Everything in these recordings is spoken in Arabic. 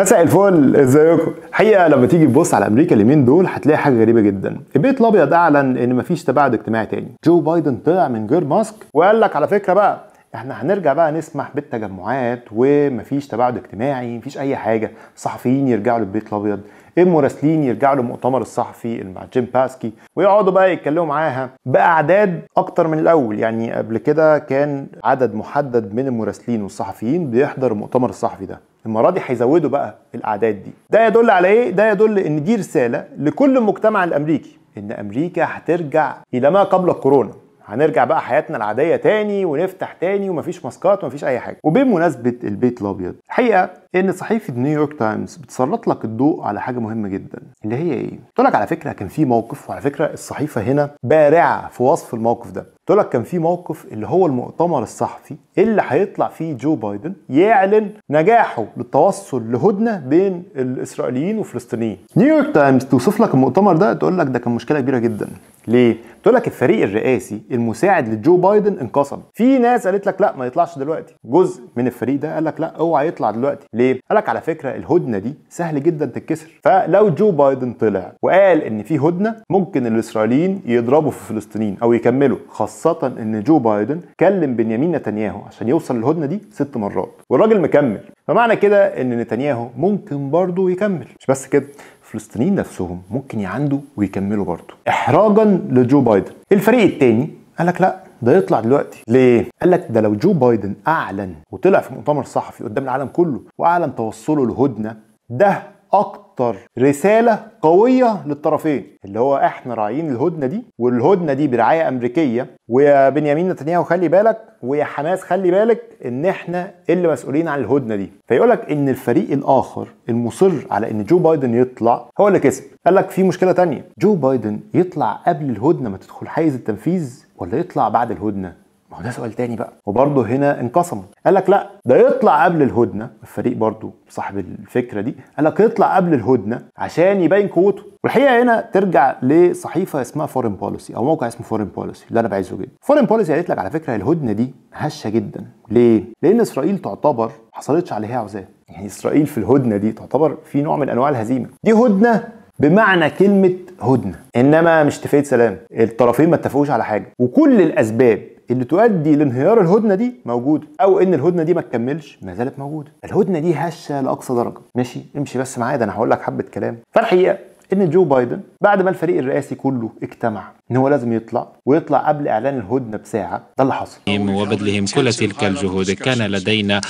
مساء الفل ازيكم الحقيقه لما تيجي تبص على امريكا اليومين دول هتلاقي حاجه غريبه جدا البيت الابيض اعلن ان مفيش تباعد اجتماعي تاني جو بايدن طلع من غير ماسك وقال لك على فكره بقى احنا هنرجع بقى نسمح بالتجمعات ومفيش تباعد اجتماعي مفيش اي حاجه صحفيين يرجعوا للبيت الابيض المراسلين يرجعوا للمؤتمر الصحفي مع جيم باسكي ويقعدوا بقى يتكلموا معاها باعداد اكتر من الاول يعني قبل كده كان عدد محدد من المراسلين والصحفيين بيحضر المؤتمر الصحفي ده المره دي هيزودوا بقى الاعداد دي ده يدل على ايه ده يدل ان دي رساله لكل المجتمع الامريكي ان امريكا هترجع الى ما قبل الكورونا هنرجع بقى حياتنا العاديه تاني ونفتح تاني ومفيش ماسكات ومفيش اي حاجه وبمناسبه البيت الابيض الحقيقه ان صحيفه نيويورك تايمز بتسلط لك الضوء على حاجه مهمه جدا اللي هي ايه تقول لك على فكره كان في موقف وعلى فكره الصحيفه هنا بارعه في وصف الموقف ده تقول لك كان في موقف اللي هو المؤتمر الصحفي اللي هيطلع فيه جو بايدن يعلن نجاحه للتوصل لهدنه بين الاسرائيليين والفلسطينيين. نيويورك تايمز توصف لك المؤتمر ده تقول لك ده كان مشكله كبيره جدا. ليه؟ تقول لك الفريق الرئاسي المساعد لجو بايدن انقسم. في ناس قالت لك لا ما يطلعش دلوقتي. جزء من الفريق ده قال لك لا اوعى يطلع دلوقتي. ليه؟ قال لك على فكره الهدنه دي سهل جدا تتكسر. فلو جو بايدن طلع وقال ان في هدنه ممكن الاسرائيليين يضربوا في فلسطين او يكملوا خاصه ان جو بايدن كلم بنيامين نتنياهو عشان يوصل للهدنه دي ست مرات والراجل مكمل فمعنى كده ان نتنياهو ممكن برضه يكمل مش بس كده الفلسطينيين نفسهم ممكن يعندوا ويكملوا برضه احراجا لجو بايدن الفريق الثاني قال لك لا ده يطلع دلوقتي ليه قال لك ده لو جو بايدن اعلن وطلع في مؤتمر صحفي قدام العالم كله واعلن توصله لهدنه ده اكتر رساله قويه للطرفين اللي هو احنا راعيين الهدنه دي والهدنه دي برعايه امريكيه ويا بنيامين نتنياهو خلي بالك ويا حماس خلي بالك ان احنا اللي مسؤولين عن الهدنه دي فيقول لك ان الفريق الاخر المصر على ان جو بايدن يطلع هو اللي كسب قال لك في مشكله تانية جو بايدن يطلع قبل الهدنه ما تدخل حيز التنفيذ ولا يطلع بعد الهدنه ما هو ده سؤال تاني بقى وبرضه هنا انقسم قال لك لا ده يطلع قبل الهدنه الفريق برضه صاحب الفكره دي قال لك يطلع قبل الهدنه عشان يبين قوته والحقيقه هنا ترجع لصحيفه اسمها فورين بوليسي او موقع اسمه فورين بوليسي اللي انا بعزه جدا فورين بوليسي قالت لك على فكره الهدنه دي هشه جدا ليه لان اسرائيل تعتبر ما حصلتش عليها عاوزاه يعني اسرائيل في الهدنه دي تعتبر في نوع من انواع الهزيمه دي هدنه بمعنى كلمة هدنة إنما مش اتفاقية سلام الطرفين ما اتفقوش على حاجة وكل الأسباب اللي تؤدي لانهيار الهدنه دي موجوده او ان الهدنه دي ما تكملش ما زالت موجوده الهدنه دي هشه لاقصى درجه ماشي امشي بس معايا ده انا هقول لك حبه كلام فالحقيقه ان جو بايدن بعد ما الفريق الرئاسي كله اجتمع ان هو لازم يطلع ويطلع قبل اعلان الهدنه بساعه ده اللي حصل وبذلهم كل تلك الجهود كان لدينا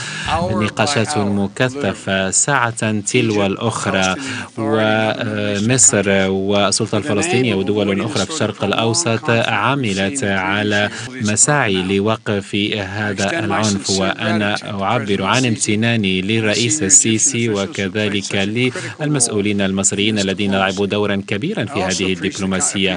نقاشات مكثفه ساعه تلو الاخرى ومصر والسلطه الفلسطينيه ودول اخرى في الشرق الاوسط عملت على مساعي لوقف هذا العنف وانا اعبر عن امتناني للرئيس السيسي وكذلك للمسؤولين المصريين الذين تلعب دورا كبيرا في آه، هذه الدبلوماسية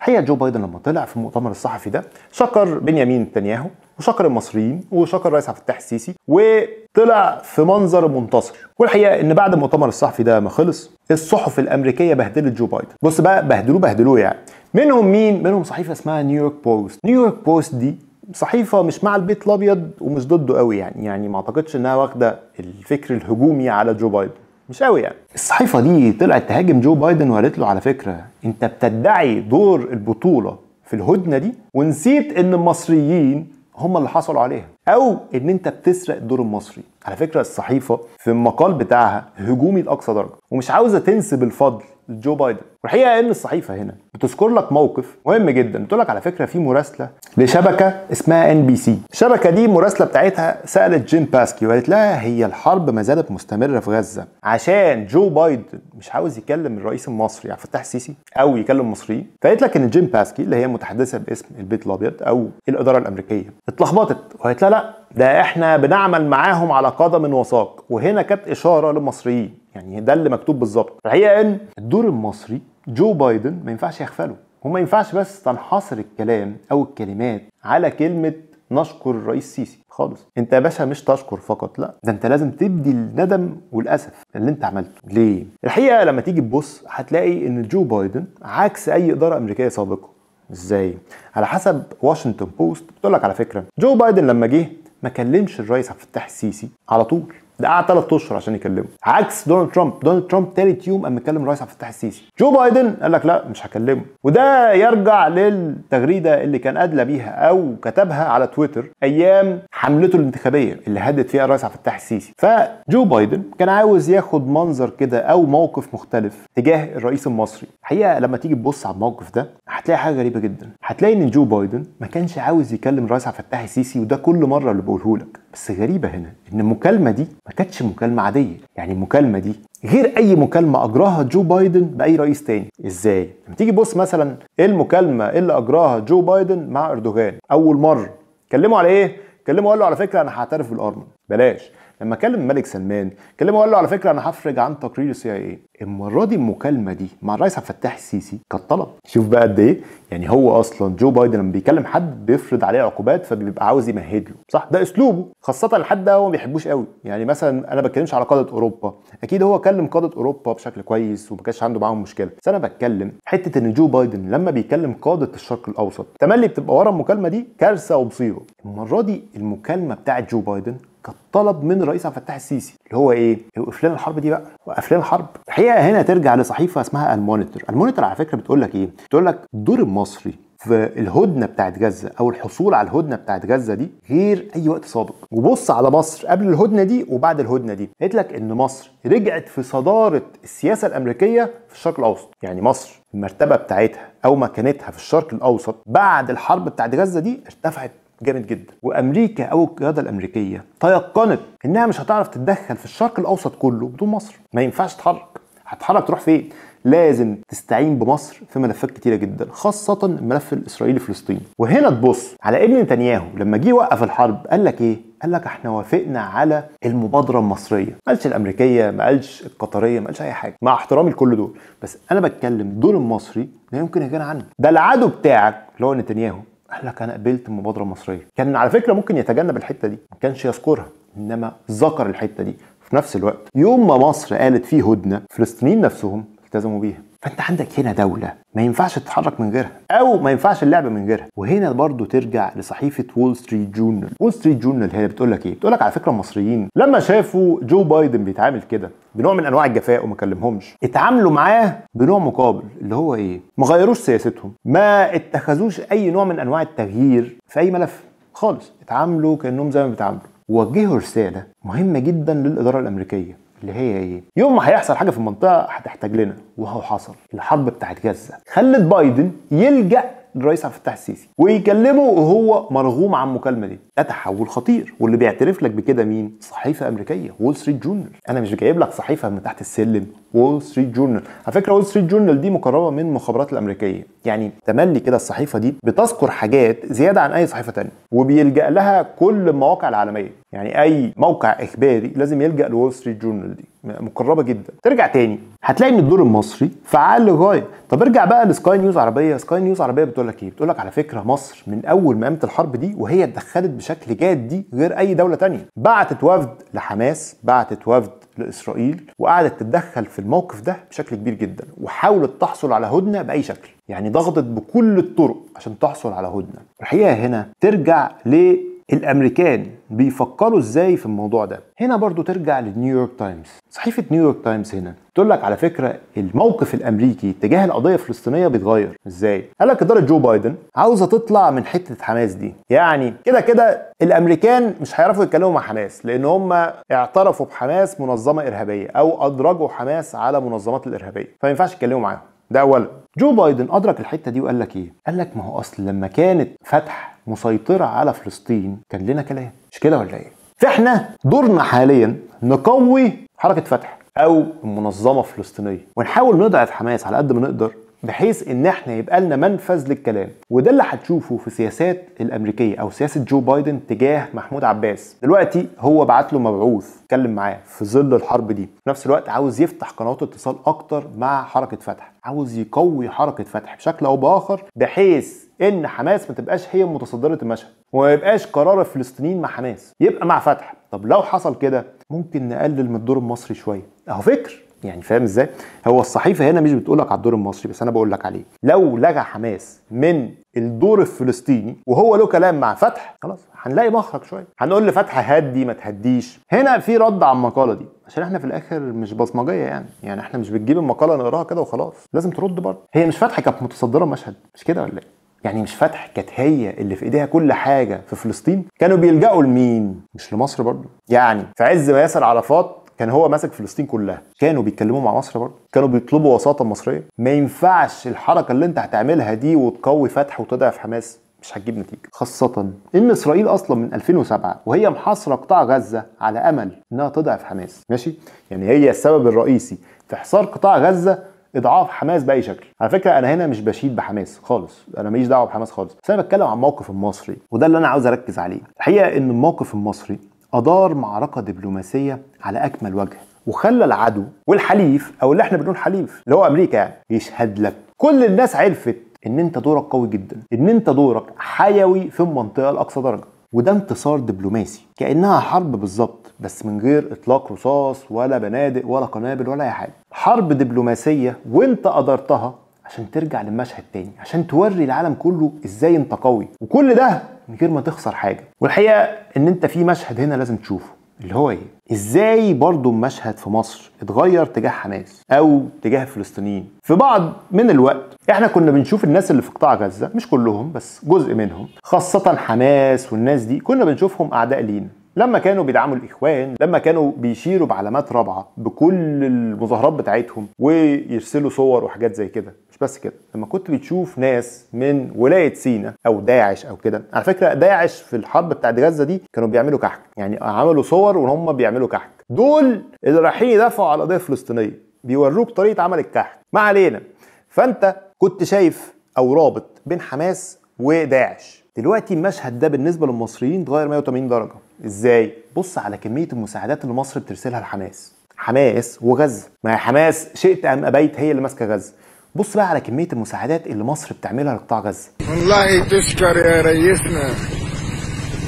حقيقة جو بايدن لما طلع في المؤتمر الصحفي ده شكر بنيامين نتنياهو وشكر المصريين وشكر الرئيس عبد الفتاح السيسي وطلع في منظر منتصر والحقيقه ان بعد المؤتمر الصحفي ده ما خلص الصحف الامريكيه بهدلت جو بايدن بص بقى بهدلوه بهدلوه يعني منهم مين منهم صحيفه اسمها نيويورك بوست نيويورك بوست دي صحيفة مش مع البيت الأبيض ومش ضده قوي يعني يعني ما أعتقدش إنها واخدة الفكر الهجومي على جو بايدن مش قوي يعني الصحيفه دي طلعت تهاجم جو بايدن وقالت له على فكره انت بتدعي دور البطوله في الهدنه دي ونسيت ان المصريين هم اللي حصلوا عليها او ان انت بتسرق الدور المصري على فكره الصحيفه في المقال بتاعها هجومي لاقصى درجه ومش عاوزه تنسب الفضل لجو بايدن والحقيقه ان إيه الصحيفه هنا بتذكر لك موقف مهم جدا بتقول لك على فكره في مراسله لشبكه اسمها ان بي سي الشبكه دي المراسله بتاعتها سالت جيم باسكي وقالت لها هي الحرب ما زالت مستمره في غزه عشان جو بايدن مش عاوز يكلم الرئيس المصري عبد يعني الفتاح السيسي او يكلم مصريين فقالت لك ان جيم باسكي اللي هي متحدثه باسم البيت الابيض او الاداره الامريكيه اتلخبطت وقالت لها لا ده احنا بنعمل معاهم على قدم وساق وهنا كانت اشاره للمصريين يعني ده اللي مكتوب بالظبط الحقيقه ان الدور المصري جو بايدن ما ينفعش يغفله وما ينفعش بس تنحصر الكلام او الكلمات على كلمه نشكر الرئيس السيسي خالص انت يا باشا مش تشكر فقط لا ده انت لازم تبدي الندم والاسف اللي انت عملته ليه الحقيقه لما تيجي تبص هتلاقي ان جو بايدن عكس اي اداره امريكيه سابقه ازاي على حسب واشنطن بوست بتقول لك على فكره جو بايدن لما جه ما كلمش الرئيس عبد الفتاح السيسي على طول ده قعد ثلاث اشهر عشان يكلمه عكس دونالد ترامب دونالد ترامب ثالث يوم قام مكلم الرئيس عبد الفتاح السيسي جو بايدن قال لك لا مش هكلمه وده يرجع للتغريده اللي كان ادلى بيها او كتبها على تويتر ايام حملته الانتخابيه اللي هدد فيها الرئيس عبد الفتاح السيسي فجو بايدن كان عاوز ياخد منظر كده او موقف مختلف تجاه الرئيس المصري الحقيقه لما تيجي تبص على الموقف ده هتلاقي حاجه غريبه جدا هتلاقي ان جو بايدن ما كانش عاوز يكلم الرئيس عبد الفتاح السيسي وده كل مره اللي بقوله لك بس غريبه هنا ان المكالمه دي ما كانتش مكالمه عاديه يعني المكالمه دي غير اي مكالمه اجراها جو بايدن باي رئيس تاني ازاي لما تيجي بص مثلا ايه المكالمه اللي اجراها جو بايدن مع اردوغان اول مره كلمه على ايه كلمه وقال له على فكره انا هعترف بالارمن بلاش لما كلم الملك سلمان كلمه وقال له على فكره انا هفرج عن تقرير السي اي اي المره دي المكالمه دي مع الرئيس عبد الفتاح السيسي كانت طلب شوف بقى قد ايه يعني هو اصلا جو بايدن لما بيكلم حد بيفرض عليه عقوبات فبيبقى عاوز يمهد له صح ده اسلوبه خاصه الحد ده هو ما بيحبوش قوي يعني مثلا انا بتكلمش على قاده اوروبا اكيد هو كلم قاده اوروبا بشكل كويس وما كانش عنده معاهم مشكله بس انا بتكلم حته ان جو بايدن لما بيكلم قاده الشرق الاوسط تملي بتبقى ورا المكالمه دي كارثه ومصيبه المره دي المكالمه بتاعت جو بايدن كان طلب من الرئيس عبد الفتاح السيسي اللي هو ايه؟ يوقف لنا الحرب دي بقى، وقف لنا الحرب. الحقيقه هنا ترجع لصحيفه اسمها المونيتور، المونيتور على فكره بتقول لك ايه؟ بتقول لك الدور المصري في الهدنه بتاعت غزه او الحصول على الهدنه بتاعت غزه دي غير اي وقت سابق وبص على مصر قبل الهدنه دي وبعد الهدنه دي قالت لك ان مصر رجعت في صداره السياسه الامريكيه في الشرق الاوسط يعني مصر المرتبه بتاعتها او مكانتها في الشرق الاوسط بعد الحرب بتاعت غزه دي ارتفعت جامد جدا وامريكا او القياده الامريكيه تيقنت انها مش هتعرف تتدخل في الشرق الاوسط كله بدون مصر ما ينفعش تتحرك هتتحرك تروح فين لازم تستعين بمصر في ملفات كتيرة جدا خاصة الملف الإسرائيلي فلسطيني وهنا تبص على ابن نتنياهو لما جه يوقف الحرب قال لك إيه؟ قال لك احنا وافقنا على المبادرة المصرية ما قالش الأمريكية ما قالش القطرية ما قالش أي حاجة مع احترامي لكل دول بس أنا بتكلم دور المصري لا يمكن الغنى عنه ده العدو بتاعك اللي هو نتنياهو قال لك انا قبلت مبادره مصريه كان على فكره ممكن يتجنب الحته دي ما كانش يذكرها انما ذكر الحته دي في نفس الوقت يوم ما مصر قالت فيه هدنه الفلسطينيين نفسهم التزموا بيها فانت عندك هنا دوله ما ينفعش تتحرك من غيرها او ما ينفعش اللعب من غيرها وهنا برضو ترجع لصحيفه وول ستريت جورنال وول ستريت جورنال هي بتقول لك ايه بتقول لك على فكره المصريين لما شافوا جو بايدن بيتعامل كده بنوع من انواع الجفاء وما كلمهمش اتعاملوا معاه بنوع مقابل اللي هو ايه ما غيروش سياستهم ما اتخذوش اي نوع من انواع التغيير في اي ملف خالص اتعاملوا كانهم زي ما بيتعاملوا وجهوا رساله مهمه جدا للاداره الامريكيه اللي هي ايه؟ يوم ما هيحصل حاجه في المنطقه هتحتاج لنا وهو حصل الحرب بتاعت غزه خلت بايدن يلجا الرئيس عبد الفتاح السيسي ويكلمه وهو مرغوم عن المكالمه دي ده تحول خطير واللي بيعترف لك بكده مين صحيفه امريكيه وول ستريت جورنال انا مش جايب لك صحيفه من تحت السلم وول ستريت جورنال على فكره وول ستريت جورنال دي مقربه من المخابرات الامريكيه يعني تملي كده الصحيفه دي بتذكر حاجات زياده عن اي صحيفه تانية وبيلجا لها كل المواقع العالميه يعني اي موقع اخباري لازم يلجا لول ستريت جورنال دي مقربه جدا ترجع تاني هتلاقي ان الدور المصري فعال لغايه طب ارجع بقى لسكاي نيوز عربيه سكاي نيوز عربيه بتقول لك ايه بتقول لك على فكره مصر من اول ما قامت الحرب دي وهي اتدخلت بشكل جادي غير اي دوله تانية بعتت وفد لحماس بعتت وفد لاسرائيل وقعدت تتدخل في الموقف ده بشكل كبير جدا وحاولت تحصل على هدنه باي شكل يعني ضغطت بكل الطرق عشان تحصل على هدنه الحقيقه هنا ترجع ليه الامريكان بيفكروا ازاي في الموضوع ده هنا برضو ترجع لنيويورك تايمز صحيفه نيويورك تايمز هنا تقول لك على فكره الموقف الامريكي تجاه القضيه الفلسطينيه بيتغير ازاي قال لك اداره جو بايدن عاوزه تطلع من حته حماس دي يعني كده كده الامريكان مش هيعرفوا يتكلموا مع حماس لان هم اعترفوا بحماس منظمه ارهابيه او ادرجوا حماس على منظمات الارهابيه فما ينفعش يتكلموا معاهم ده اولا جو بايدن ادرك الحته دي وقال لك ايه؟ قال لك ما هو اصل لما كانت فتح مسيطره على فلسطين كان لنا كلام مش كده ولا ايه؟ فاحنا دورنا حاليا نقوي حركه فتح او المنظمه الفلسطينيه ونحاول نضعف حماس على قد ما نقدر بحيث ان احنا يبقى لنا منفذ للكلام وده اللي هتشوفه في سياسات الامريكيه او سياسه جو بايدن تجاه محمود عباس دلوقتي هو بعت له مبعوث اتكلم معاه في ظل الحرب دي في نفس الوقت عاوز يفتح قنوات اتصال اكتر مع حركه فتح عاوز يقوي حركه فتح بشكل او باخر بحيث ان حماس ما تبقاش هي متصدره المشهد وما يبقاش قرار الفلسطينيين مع حماس يبقى مع فتح طب لو حصل كده ممكن نقلل من الدور المصري شويه اهو فكر يعني فاهم ازاي هو الصحيفه هنا مش بتقول لك على الدور المصري بس انا بقول لك عليه لو لغى حماس من الدور الفلسطيني وهو له كلام مع فتح خلاص هنلاقي مخرج شويه هنقول لفتح هدي ما تهديش هنا في رد على المقاله دي عشان احنا في الاخر مش بصمجيه يعني يعني احنا مش بتجيب المقاله نقراها كده وخلاص لازم ترد برضه هي مش فتح كانت متصدره المشهد مش كده ولا ايه يعني مش فتح كانت هي اللي في ايديها كل حاجه في فلسطين كانوا بيلجأوا لمين مش لمصر برضه يعني في عز ما ياسر عرفات كان هو ماسك فلسطين كلها كانوا بيتكلموا مع مصر برضه كانوا بيطلبوا وساطه مصريه ما ينفعش الحركه اللي انت هتعملها دي وتقوي فتح وتضعف حماس مش هتجيب نتيجه خاصه ان اسرائيل اصلا من 2007 وهي محاصره قطاع غزه على امل انها تضعف حماس ماشي يعني هي السبب الرئيسي في حصار قطاع غزه اضعاف حماس باي شكل على فكره انا هنا مش بشيد بحماس خالص انا ماليش دعوه بحماس خالص بس انا بتكلم عن الموقف المصري وده اللي انا عاوز اركز عليه الحقيقه ان الموقف المصري أدار معركة دبلوماسية على أكمل وجه وخلى العدو والحليف أو اللي احنا بنقول حليف اللي هو أمريكا يعني يشهد لك كل الناس عرفت إن أنت دورك قوي جدا إن أنت دورك حيوي في المنطقة لأقصى درجة وده انتصار دبلوماسي كأنها حرب بالظبط بس من غير إطلاق رصاص ولا بنادق ولا قنابل ولا أي حاجة حرب دبلوماسية وأنت أدرتها عشان ترجع للمشهد تاني عشان توري العالم كله ازاي انت قوي وكل ده من غير ما تخسر حاجه والحقيقه ان انت في مشهد هنا لازم تشوفه اللي هو ايه ازاي برضو المشهد في مصر اتغير تجاه حماس او تجاه الفلسطينيين في بعض من الوقت احنا كنا بنشوف الناس اللي في قطاع غزه مش كلهم بس جزء منهم خاصه حماس والناس دي كنا بنشوفهم اعداء لينا لما كانوا بيدعموا الاخوان لما كانوا بيشيروا بعلامات رابعه بكل المظاهرات بتاعتهم ويرسلوا صور وحاجات زي كده مش بس كده لما كنت بتشوف ناس من ولايه سينا او داعش او كده على فكره داعش في الحرب بتاعت غزه دي كانوا بيعملوا كحك يعني عملوا صور وهم بيعملوا كحك دول اللي رايحين يدافعوا على قضيه فلسطينيه بيوروك طريقه عمل الكحك ما علينا فانت كنت شايف او رابط بين حماس وداعش دلوقتي المشهد ده بالنسبه للمصريين اتغير 180 درجه ازاي بص على كميه المساعدات اللي مصر بترسلها لحماس حماس وغزه ما هي حماس شئت ام ابيت هي اللي ماسكه غزه بص بقى على كميه المساعدات اللي مصر بتعملها لقطاع غزه والله تشكر يا ريسنا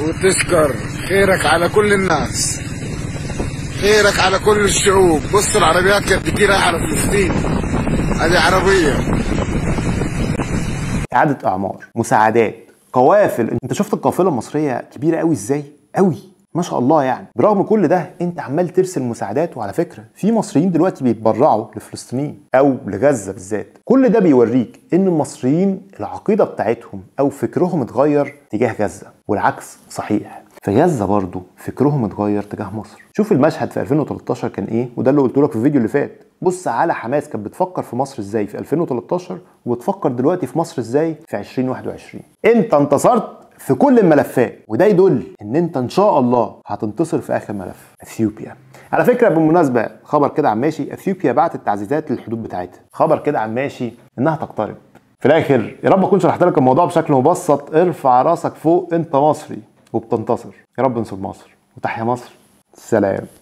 وتشكر خيرك على كل الناس خيرك على كل الشعوب بص العربيات كانت كتير على فلسطين هذه عربيه اعاده اعمار مساعدات قوافل انت شفت القافله المصريه كبيره قوي ازاي قوي ما شاء الله يعني برغم كل ده انت عمال ترسل مساعدات وعلى فكره في مصريين دلوقتي بيتبرعوا لفلسطين او لغزه بالذات كل ده بيوريك ان المصريين العقيده بتاعتهم او فكرهم اتغير تجاه غزه والعكس صحيح في غزه برضه فكرهم اتغير تجاه مصر شوف المشهد في 2013 كان ايه وده اللي قلت لك في الفيديو اللي فات بص على حماس كانت بتفكر في مصر ازاي في 2013 وتفكر دلوقتي في مصر ازاي في 2021 انت انتصرت في كل الملفات وده يدل ان انت ان شاء الله هتنتصر في اخر ملف اثيوبيا على فكره بالمناسبه خبر كده عن ماشي اثيوبيا بعتت تعزيزات للحدود بتاعتها خبر كده عن ماشي انها تقترب في الاخر يا رب اكون شرحت لك الموضوع بشكل مبسط ارفع راسك فوق انت مصري وبتنتصر يا رب انصر مصر وتحيا مصر سلام